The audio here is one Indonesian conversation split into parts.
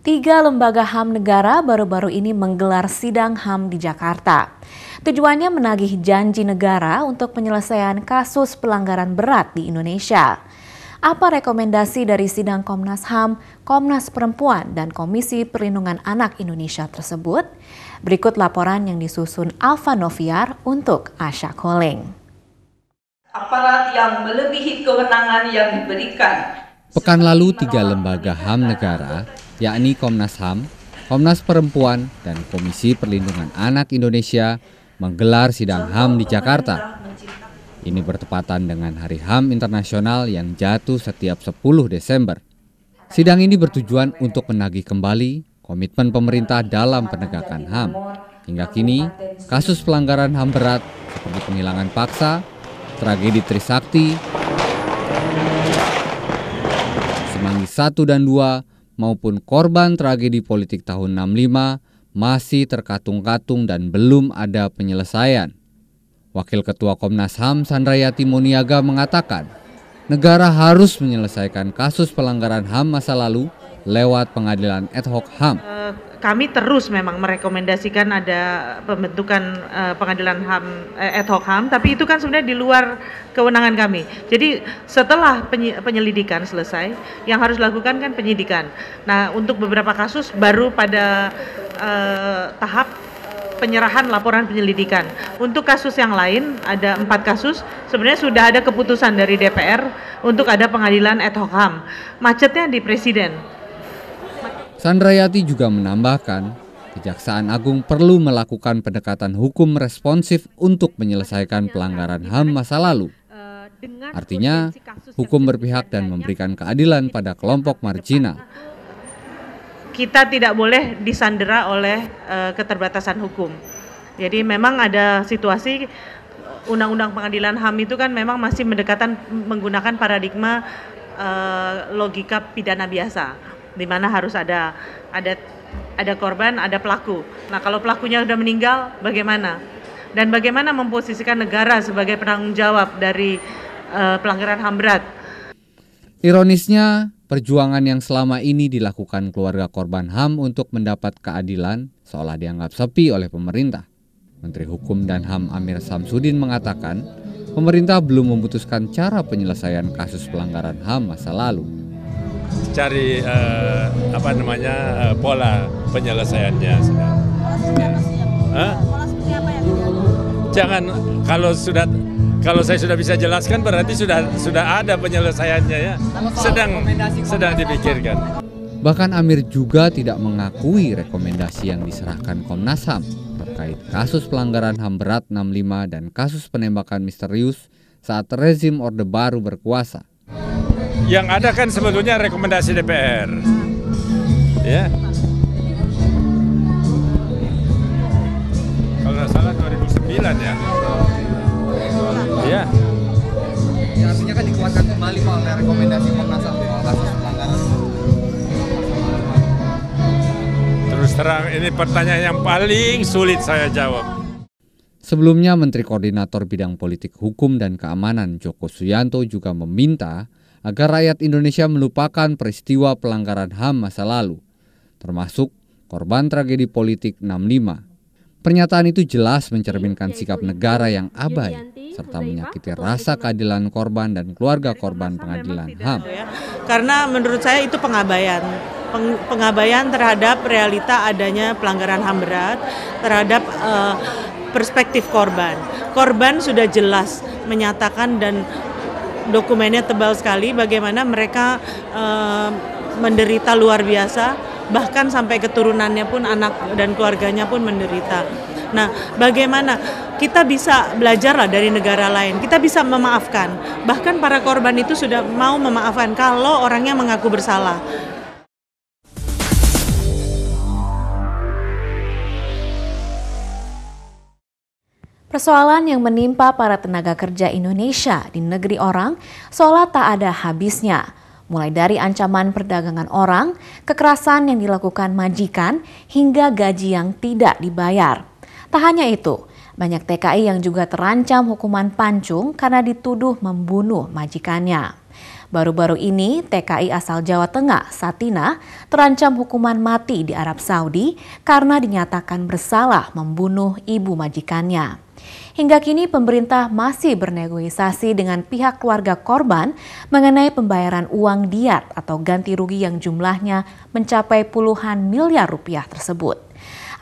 Tiga lembaga HAM negara baru-baru ini menggelar sidang HAM di Jakarta. Tujuannya menagih janji negara untuk penyelesaian kasus pelanggaran berat di Indonesia. Apa rekomendasi dari sidang Komnas HAM, Komnas Perempuan, dan Komisi Perlindungan Anak Indonesia tersebut? Berikut laporan yang disusun Alfa Noviar untuk Asha Koling. Aparat yang melebihi kewenangan yang diberikan Pekan lalu, tiga lembaga HAM negara yakni Komnas HAM, Komnas Perempuan, dan Komisi Perlindungan Anak Indonesia menggelar sidang HAM di Jakarta. Ini bertepatan dengan Hari HAM Internasional yang jatuh setiap 10 Desember. Sidang ini bertujuan untuk menagih kembali komitmen pemerintah dalam penegakan HAM. Hingga kini, kasus pelanggaran HAM berat seperti penghilangan paksa, tragedi Trisakti, Semanggi 1 dan 2, maupun korban tragedi politik tahun 65 masih terkatung-katung dan belum ada penyelesaian. Wakil Ketua Komnas HAM Sandrayati Moniaga mengatakan, negara harus menyelesaikan kasus pelanggaran HAM masa lalu lewat pengadilan ad hoc HAM. Eh, kami terus memang merekomendasikan ada pembentukan eh, pengadilan HAM eh, ad hoc HAM, tapi itu kan sebenarnya di luar kewenangan kami. Jadi setelah penyelidikan selesai, yang harus dilakukan kan penyidikan. Nah, untuk beberapa kasus baru pada eh, tahap penyerahan laporan penyelidikan. Untuk kasus yang lain ada empat kasus sebenarnya sudah ada keputusan dari DPR untuk ada pengadilan ad hoc ham. Macetnya di presiden. Sandrayati juga menambahkan, Kejaksaan Agung perlu melakukan pendekatan hukum responsif untuk menyelesaikan pelanggaran HAM masa lalu. Artinya, hukum berpihak dan memberikan keadilan pada kelompok marginal. Kita tidak boleh disandera oleh uh, keterbatasan hukum. Jadi memang ada situasi Undang-Undang Pengadilan HAM itu kan memang masih mendekatan menggunakan paradigma uh, logika pidana biasa di mana harus ada ada ada korban, ada pelaku. Nah, kalau pelakunya sudah meninggal, bagaimana? Dan bagaimana memposisikan negara sebagai penanggung jawab dari uh, pelanggaran HAM berat? Ironisnya, perjuangan yang selama ini dilakukan keluarga korban HAM untuk mendapat keadilan seolah dianggap sepi oleh pemerintah. Menteri Hukum dan HAM Amir Samsudin mengatakan, pemerintah belum memutuskan cara penyelesaian kasus pelanggaran HAM masa lalu cari uh, apa namanya uh, pola penyelesaiannya. Sudah. Huh? Jangan kalau sudah kalau saya sudah bisa jelaskan berarti sudah sudah ada penyelesaiannya ya. Sedang sedang dipikirkan. Bahkan Amir juga tidak mengakui rekomendasi yang diserahkan Komnas HAM terkait kasus pelanggaran HAM berat 65 dan kasus penembakan misterius saat rezim Orde Baru berkuasa. Yang ada kan sebetulnya rekomendasi DPR. Ya. Kalau nggak salah 2009 ya. Ya. ya artinya kan dikuatkan kembali oleh rekomendasi Komnas HAM Terus terang ini pertanyaan yang paling sulit saya jawab. Sebelumnya, Menteri Koordinator Bidang Politik Hukum dan Keamanan Joko Suyanto juga meminta agar rakyat Indonesia melupakan peristiwa pelanggaran HAM masa lalu, termasuk korban tragedi politik 65. Pernyataan itu jelas mencerminkan sikap negara yang abai serta menyakiti rasa keadilan korban dan keluarga korban pengadilan HAM. Karena menurut saya itu pengabaian pengabaian terhadap realita adanya pelanggaran HAM berat terhadap eh, perspektif korban. Korban sudah jelas menyatakan dan dokumennya tebal sekali bagaimana mereka uh, menderita luar biasa bahkan sampai keturunannya pun anak dan keluarganya pun menderita. Nah, bagaimana kita bisa belajar lah dari negara lain. Kita bisa memaafkan. Bahkan para korban itu sudah mau memaafkan kalau orangnya mengaku bersalah. Persoalan yang menimpa para tenaga kerja Indonesia di negeri orang seolah tak ada habisnya. Mulai dari ancaman perdagangan orang, kekerasan yang dilakukan majikan, hingga gaji yang tidak dibayar. Tak hanya itu, banyak TKI yang juga terancam hukuman pancung karena dituduh membunuh majikannya. Baru-baru ini, TKI asal Jawa Tengah, Satina, terancam hukuman mati di Arab Saudi karena dinyatakan bersalah membunuh ibu majikannya. Hingga kini pemerintah masih bernegosiasi dengan pihak keluarga korban mengenai pembayaran uang diat atau ganti rugi yang jumlahnya mencapai puluhan miliar rupiah tersebut.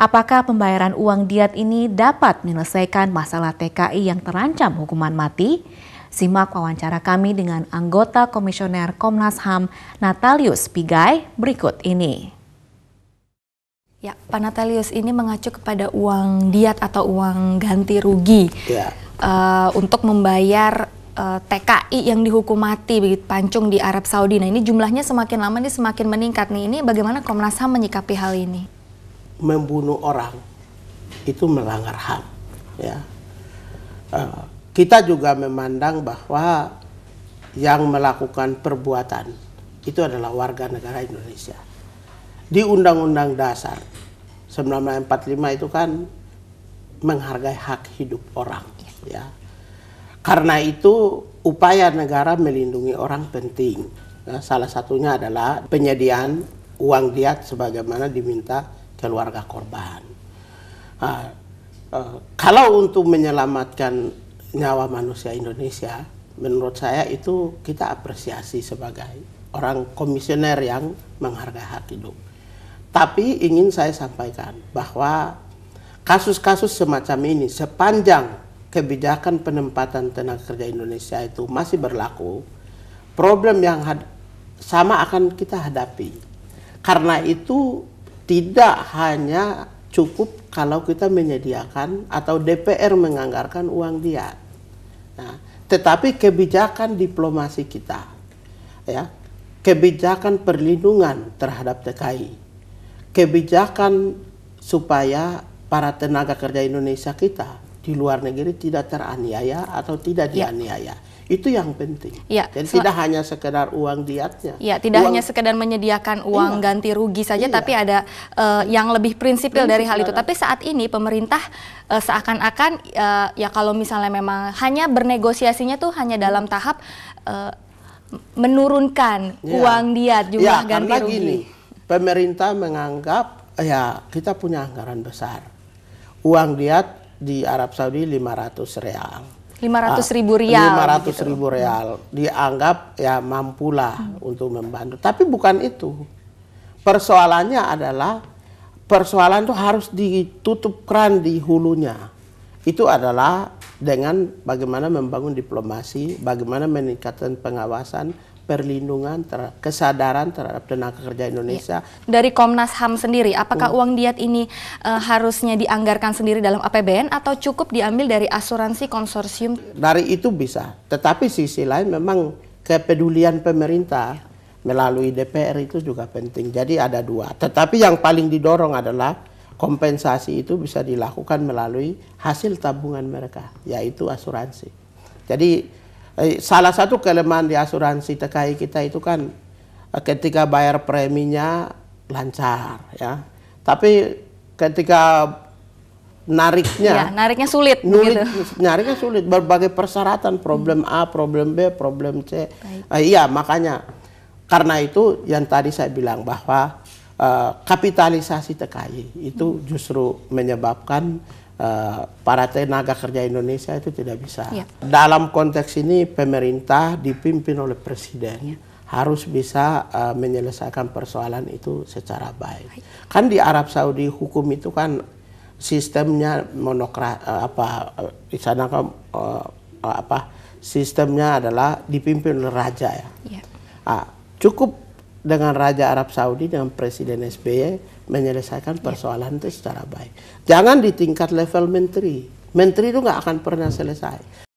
Apakah pembayaran uang diat ini dapat menyelesaikan masalah TKI yang terancam hukuman mati? Simak wawancara kami dengan anggota Komisioner Komnas HAM Natalius Pigai berikut ini. Ya, Pak Natalius ini mengacu kepada uang diat atau uang ganti rugi ya. uh, untuk membayar uh, eh, TKI yang dihukum mati begitu pancung di Arab Saudi. Nah ini jumlahnya semakin lama ini semakin meningkat nih. Ini bagaimana Komnas Ham menyikapi hal ini? Membunuh orang itu melanggar HAM, ya. Uh, kita juga memandang bahwa yang melakukan perbuatan itu adalah warga negara Indonesia. Di Undang-Undang Dasar 1945 itu kan menghargai hak hidup orang, ya. Karena itu upaya negara melindungi orang penting. Nah, salah satunya adalah penyediaan uang diat sebagaimana diminta keluarga korban. Nah, kalau untuk menyelamatkan nyawa manusia Indonesia, menurut saya itu kita apresiasi sebagai orang komisioner yang menghargai hak hidup. Tapi ingin saya sampaikan bahwa kasus-kasus semacam ini sepanjang kebijakan penempatan tenaga kerja Indonesia itu masih berlaku, problem yang sama akan kita hadapi. Karena itu tidak hanya cukup kalau kita menyediakan atau DPR menganggarkan uang dia. Nah, tetapi kebijakan diplomasi kita, ya, kebijakan perlindungan terhadap TKI, kebijakan supaya para tenaga kerja Indonesia kita di luar negeri tidak teraniaya atau tidak ya. dianiaya. Ya. Itu yang penting. Ya, Jadi tidak hanya sekedar uang diatnya. Ya, tidak uang, hanya sekedar menyediakan uang iya, ganti rugi saja, iya. tapi ada uh, yang lebih prinsipil Prinsip dari hal itu. Tapi saat ini pemerintah uh, seakan-akan uh, ya kalau misalnya memang hanya bernegosiasinya tuh hanya dalam tahap uh, menurunkan ya. uang diat juga ya, ganti karena rugi. Gini, pemerintah menganggap ya kita punya anggaran besar. Uang diat di Arab Saudi 500 real. 500 ah, ribu real. 500 gitu. ribu real dianggap ya mampulah hmm. untuk membantu. Tapi bukan itu. Persoalannya adalah persoalan itu harus ditutup keran di hulunya. Itu adalah dengan bagaimana membangun diplomasi, bagaimana meningkatkan pengawasan, perlindungan ter kesadaran terhadap tenaga kerja iya. Indonesia. Ya. Dari Komnas HAM sendiri, apakah hmm. uang diet ini e, harusnya dianggarkan sendiri dalam APBN atau cukup diambil dari asuransi konsorsium? Dari itu bisa, tetapi sisi lain memang kepedulian pemerintah iya. melalui DPR itu juga penting. Jadi ada dua, tetapi yang paling didorong adalah kompensasi itu bisa dilakukan melalui hasil tabungan mereka, yaitu asuransi. Jadi Eh, salah satu kelemahan di asuransi TKI kita itu kan eh, ketika bayar preminya lancar ya. Tapi ketika nariknya ya, nariknya sulit nulit, gitu. nariknya sulit berbagai persyaratan problem hmm. A, problem B, problem C. Eh, iya, makanya karena itu yang tadi saya bilang bahwa eh, kapitalisasi TKI itu justru menyebabkan Eh, para tenaga kerja Indonesia itu tidak bisa. Ya. Dalam konteks ini pemerintah dipimpin oleh presiden ya. harus bisa uh, menyelesaikan persoalan itu secara baik. baik. Kan di Arab Saudi hukum itu kan sistemnya monokra eh, apa di sana kan apa sistemnya adalah dipimpin oleh raja ya. ya. Uh, cukup dengan Raja Arab Saudi dengan Presiden SBY menyelesaikan ya. persoalan itu secara baik. Jangan di tingkat level menteri. Menteri itu nggak akan pernah selesai.